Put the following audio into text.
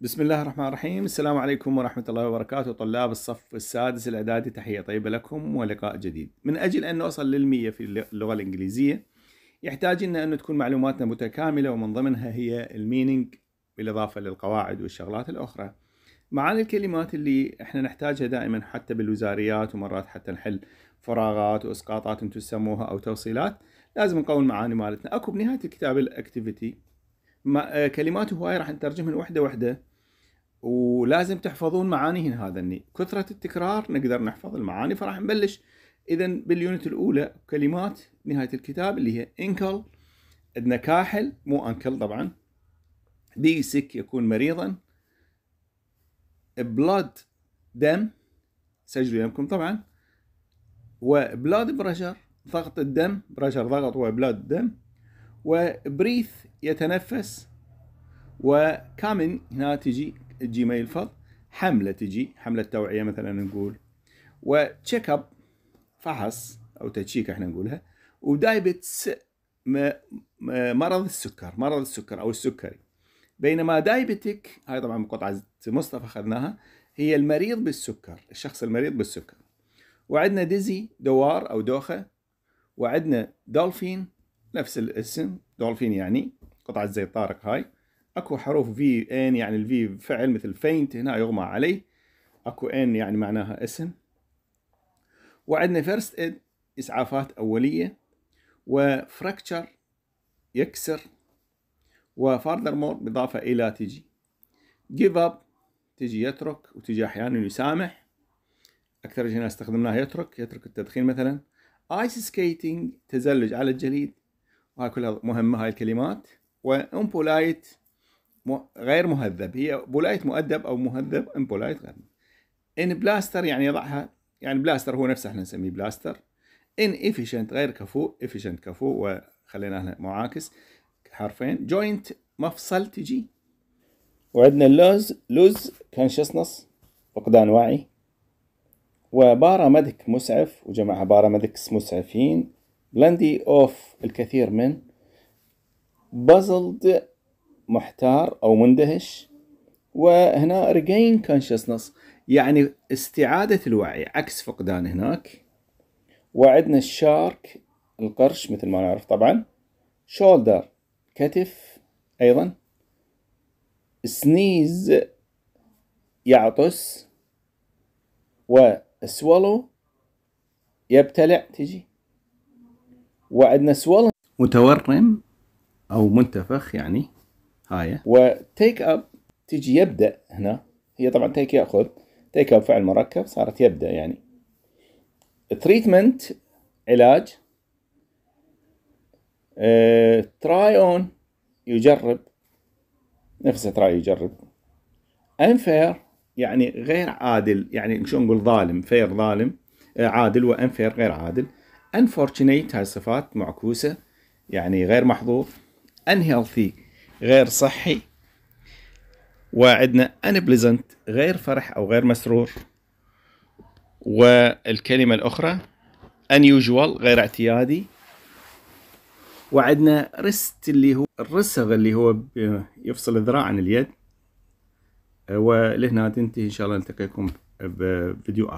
بسم الله الرحمن الرحيم السلام عليكم ورحمة الله وبركاته طلاب الصف السادس الإعدادي تحية طيبة لكم ولقاء جديد من أجل أن نوصل للمية في اللغة الإنجليزية يحتاج لنا أن تكون معلوماتنا متكاملة ومن ضمنها هي المينينج بالإضافة للقواعد والشغلات الأخرى معاني الكلمات اللي احنا نحتاجها دائما حتى بالوزاريات ومرات حتى نحل فراغات واسقاطات انتم تسموها او توصيلات لازم نقول المعاني مالتنا اكو بنهايه الكتاب الاكتيفيتي آه، كلمات هواي راح نترجمهن وحده وحده ولازم تحفظون معانيهن الني كثرة التكرار نقدر نحفظ المعاني فراح نبلش اذا باليونت الاولى كلمات نهاية الكتاب اللي هي انكل عندنا كاحل مو انكل طبعا بي سيك يكون مريضا بلاد دم سجلوا يمكم طبعا وبلاد بريشر ضغط الدم بريشر ضغط وبلاد دم وبريث يتنفس وكامن هنا تجي ما يلفظ حمله تجي حمله توعيه مثلا نقول وتشيك اب فحص او تشيك احنا نقولها ودايبتس مرض السكر مرض السكر او السكري بينما دايبتك هاي طبعا قطعه مصطفى اخذناها هي المريض بالسكر الشخص المريض بالسكر وعندنا ديزي دوار او دوخه وعندنا دولفين نفس الاسم دولفين يعني قطعة زي طارق هاي اكو حروف في ان يعني الفي فعل مثل فينت هنا يغمى عليه اكو ان يعني معناها اسم وعندنا فيرست ايد اسعافات اوليه وفراكتشر يكسر وفاردر مور بالاضافه الى تجي جيف اب تجي يترك وتجي احيانا يسامح اكثر شيء استخدمناه يترك يترك التدخين مثلا ايس سكيتنج تزلج على الجليد هاي كلها مهمة هاي الكلمات وامبولايت غير مهذب هي بولايت مؤدب أو مهذب امبولايت غير ان بلاستر يعني يضعها يعني بلاستر هو نفسه احنا نسميه بلاستر ان افيشنت غير افيشنت كفو وخلينا وخليناها معاكس حرفين جوينت مفصل تجي وعندنا اللوز لوز كونشسنس فقدان وعي وبارامدك مسعف وجمعها بارامدكس مسعفين بلندي اوف الكثير من بازلد محتار او مندهش وهنا ريجين كونشسنس يعني استعادة الوعي عكس فقدان هناك وعدنا الشارك القرش مثل ما نعرف طبعا شولدر كتف ايضا سنيز يعطس وسولو يبتلع تجي وعندنا سوالن متورم او منتفخ يعني هاي وتيك اب تجي يبدا هنا هي طبعا تيك ياخذ تيك اب فعل مركب صارت يبدا يعني تريتمنت علاج تراي آه، اون يجرب نفسه تراي يجرب انفير يعني غير عادل يعني شو نقول ظالم فير ظالم آه، عادل وانفير غير عادل unfortunate هاي الصفات معكوسة يعني غير محظوظ unhealthy غير صحي وعندنا unpleasant غير فرح أو غير مسرور والكلمة الأخرى unusual غير اعتيادي وعندنا رست اللي هو الرسغ اللي هو يفصل الذراع عن اليد ولهنا تنتهي إن شاء الله نلتقيكم بفيديو آخر